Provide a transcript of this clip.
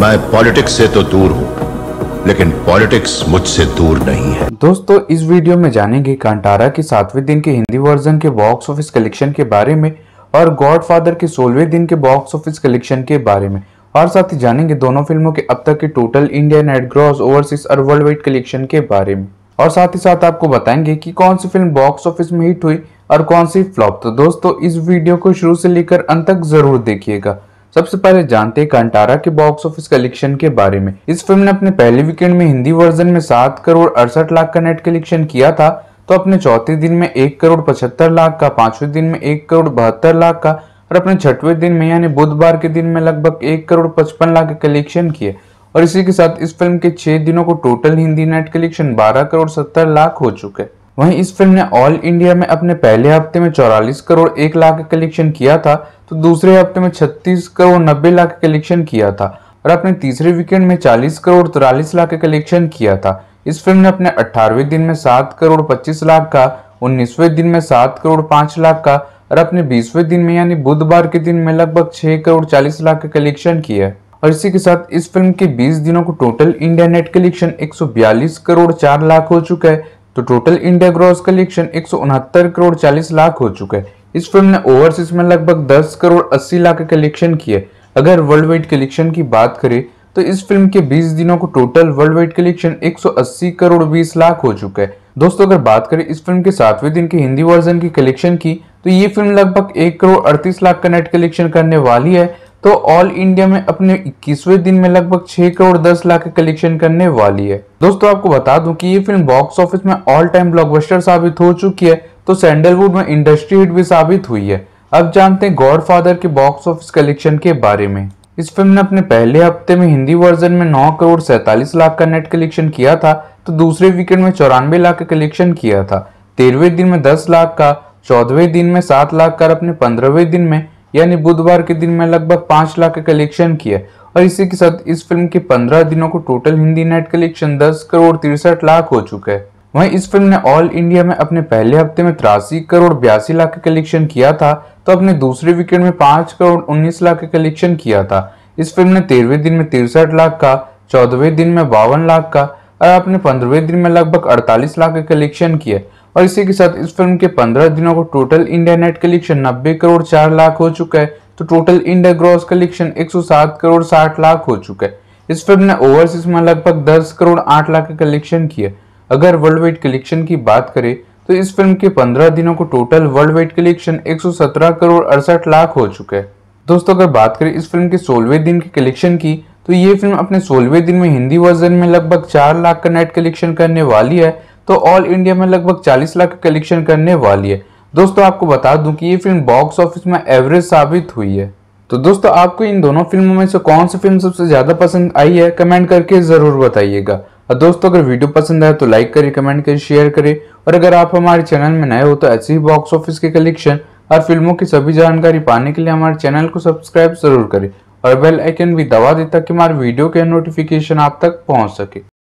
मैं पॉलिटिक्स से तो दूर हूँ लेकिन पॉलिटिक्स मुझसे दूर नहीं है दोस्तों इस वीडियो में जानेंगे कांटारा के सातवें दिन के हिंदी वर्जन के बॉक्स ऑफिस कलेक्शन के बारे में और गॉडफादर के सोलवे दिन के बॉक्स ऑफिस कलेक्शन के बारे में और साथ ही जानेंगे दोनों फिल्मों के अब तक के total India net gross overseas और वर्ल्ड वाइड कलेक्शन के बारे में और साथ ही साथ आपको बताएंगे कि कौन सी फिल्म बॉक्स ऑफिस में हिट हुई और कौन सी फ्लॉप तो दोस्तों इस वीडियो को शुरू से लेकर अंत तक जरूर देखिएगा सबसे पहले जानते हैं कंटारा के बॉक्स ऑफिस कलेक्शन के बारे में इस फिल्म ने अपने पहले वीकेंड में हिंदी वर्जन में सात करोड़ अड़सठ लाख का नेट कलेक्शन किया था तो अपने चौथे दिन में एक करोड़ पचहत्तर लाख का पांचवें दिन में एक करोड़ बहत्तर लाख का और अपने छठवें दिन में यानी बुधवार के दिन में लगभग एक करोड़ पचपन लाख का कलेक्शन किए और इसी के साथ इस फिल्म के छह दिनों को टोटल हिंदी नेट कलेक्शन बारह करोड़ सत्तर लाख हो चुके हैं वहीं इस फिल्म ने ऑल इंडिया में अपने पहले हफ्ते में चौरालीस करोड़ एक लाख कलेक्शन किया था तो दूसरे हफ्ते में छत्तीस करोड़ नब्बे लाख कलेक्शन किया था और अपने तीसरे वीकेंड में चालीस करोड़ तिरालीस लाख कलेक्शन किया था इस फिल्म ने अपने अठारहवें दिन में सात करोड़ पच्चीस लाख का उन्नीसवें दिन में सात करोड़ पाँच लाख का और अपने बीसवें दिन में यानी बुधवार के दिन में लगभग छः करोड़ चालीस लाख का कलेक्शन किया और इसी के साथ इस फिल्म के 20 दिनों को total India net collection 142 crore 4 lakh हो चुका है तो टोटल इंडिया ग्रॉस कलेक्शन एक करोड़ चालीस लाख हो चुका है इस फिल्म ने ओवरसीज में लगभग दस करोड़ अस्सी लाख का कलेक्शन किया अगर वर्ल्ड वाइड कलेक्शन की बात करें तो इस फिल्म के 20 दिनों को total world wide collection 180 crore 20 lakh हो चुका है दोस्तों अगर बात करें इस फिल्म के सातवें दिन के हिंदी वर्जन की कलेक्शन की तो ये फिल्म लगभग एक करोड़ अड़तीस लाख का नेट कलेक्शन करने वाली है तो ऑल इंडिया में अपने 21वें दिन में लगभग 6 करोड़ 10 लाख के कलेक्शन करने वाली है दोस्तों आपको बता दूं कि ये फिल्म बॉक्स ऑफिस में ऑल टाइम ब्लॉकबस्टर साबित हो चुकी है तो सैंडलवुड में इंडस्ट्री हिट भी साबित हुई है अब जानते हैं गॉडफादर के बॉक्स ऑफिस कलेक्शन के बारे में इस फिल्म ने अपने पहले हफ्ते में हिंदी वर्जन में नौ करोड़ सैतालीस लाख का नेट कलेक्शन किया था तो दूसरे वीकेंड में चौरानवे लाख का कलेक्शन किया था तेरहवें दिन में दस लाख का चौदहवें दिन में सात लाख का अपने पंद्रहवें दिन में यानी बुधवार के दिन में लगभग पांच लाख का कलेक्शन किया और इसी के साथ इस फिल्म के पंद्रह दिनों को टोटल हिंदी नेट कलेक्शन दस करोड़ तिरसठ लाख हो चुका है वहीं इस फिल्म ने ऑल इंडिया में अपने पहले हफ्ते में तिरासी करोड़ बयासी लाख का कलेक्शन किया था तो अपने दूसरे वीकेंड में पांच करोड़ उन्नीस लाख का कलेक्शन किया था इस फिल्म ने तेरहवे दिन में तिरसठ लाख का चौदहवें दिन में बावन लाख का और अपने पंद्रहवें दिन में लगभग अड़तालीस लाख का कलेक्शन किया और इसी के साथ इस फिल्म के पंद्रह दिनों को टोटल इंडिया नेट कलेक्शन नब्बे करोड़ चार लाख हो चुका है तो टोटल इंडिया ग्रॉस कलेक्शन एक करोड़ साठ लाख हो चुका है इस फिल्म ने ओवरसीज में लगभग 10 करोड़ 8 लाख का कलेक्शन किया अगर वर्ल्ड वाइड कलेक्शन की बात करें तो इस फिल्म के 15 दिनों को total world wide collection 117 crore अड़सठ लाख हो चुका है दोस्तों अगर बात करें इस फिल्म के सोलवे दिन के कलेक्शन की तो ये फिल्म अपने सोलवे दिन में हिंदी वर्जन में लगभग चार लाख का नेट कलेक्शन करने वाली है तो ऑल इंडिया में लगभग 40 लाख कलेक्शन करने वाली है दोस्तों आपको बता दूं कि ये फिल्म बॉक्स ऑफिस में एवरेज साबित हुई है तो दोस्तों आपको इन दोनों फिल्मों में से कौन सी फिल्म सबसे ज़्यादा पसंद आई है कमेंट करके ज़रूर बताइएगा और दोस्तों अगर वीडियो पसंद आए तो लाइक करें कमेंट करें शेयर करें और अगर आप हमारे चैनल में नए हो तो ऐसे ही बॉक्स ऑफिस के कलेक्शन और फिल्मों की सभी जानकारी पाने के लिए हमारे चैनल को सब्सक्राइब जरूर करें और बेल आइकन भी दबा दें ताकि हमारे वीडियो के नोटिफिकेशन आप तक पहुंच सके